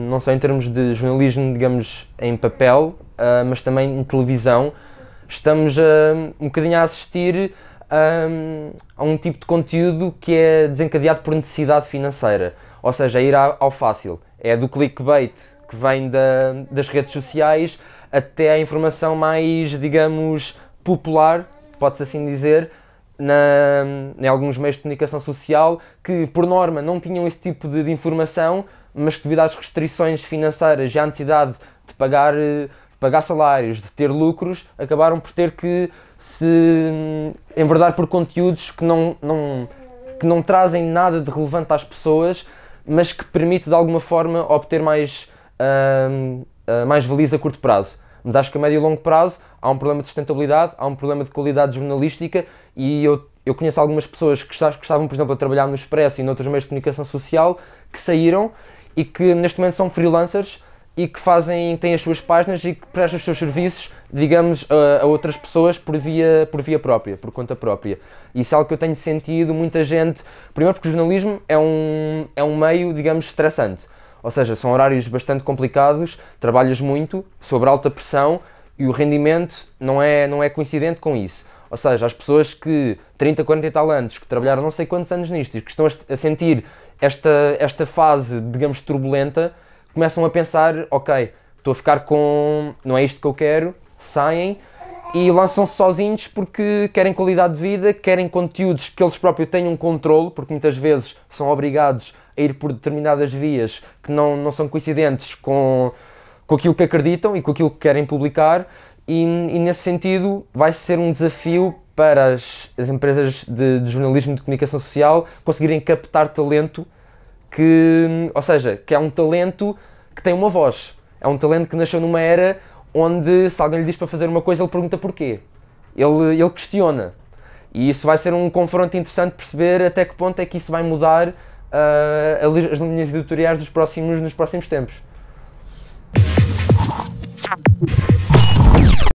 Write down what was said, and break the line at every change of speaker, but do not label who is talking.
não só em termos de jornalismo, digamos, em papel, uh, mas também em televisão, estamos uh, um bocadinho a assistir ah, a um tipo de conteúdo que é desencadeado por necessidade financeira, ou seja, é ir ao fácil. É do clickbait que vem da, das redes sociais até a informação mais, digamos, popular, pode-se assim dizer, na, em alguns meios de comunicação social que, por norma, não tinham esse tipo de, de informação, mas que devido às restrições financeiras e à necessidade de pagar, eh, de pagar salários, de ter lucros, acabaram por ter que se hum, enverdar por conteúdos que não, não, que não trazem nada de relevante às pessoas, mas que permite de alguma forma obter mais, uh, uh, mais valias a curto prazo. Mas acho que a médio e longo prazo há um problema de sustentabilidade, há um problema de qualidade jornalística e eu, eu conheço algumas pessoas que estavam, por exemplo, a trabalhar no Expresso e noutros meios de comunicação social que saíram e que neste momento são freelancers e que fazem, têm as suas páginas e que prestam os seus serviços, digamos, a, a, outras pessoas por via, por via própria, por conta própria. Isso é algo que eu tenho sentido, muita gente, primeiro porque o jornalismo é um, é um meio, digamos, estressante, ou seja, são horários bastante complicados, trabalhas muito, sob alta pressão e o rendimento não é, não é coincidente com isso. Ou seja, as pessoas que 30, 40 e tal anos, que trabalharam não sei quantos anos nisto e que estão a sentir esta, esta fase, digamos, turbulenta, começam a pensar: ok, estou a ficar com. não é isto que eu quero, saem e lançam-se sozinhos porque querem qualidade de vida, querem conteúdos que eles próprios tenham controle, porque muitas vezes são obrigados a ir por determinadas vias que não, não são coincidentes com, com aquilo que acreditam e com aquilo que querem publicar, e, e nesse sentido vai ser um desafio para as, as empresas de, de, jornalismo de comunicação social conseguirem captar talento que, ou seja, que é um talento que tem uma voz. É um talento que nasceu numa era onde se alguém lhe diz para fazer uma coisa, ele pergunta porquê. Ele, ele questiona. E isso vai ser um confronto interessante perceber até que ponto é que isso vai mudar uh, as linhas editoriais dos próximos, nos próximos tempos.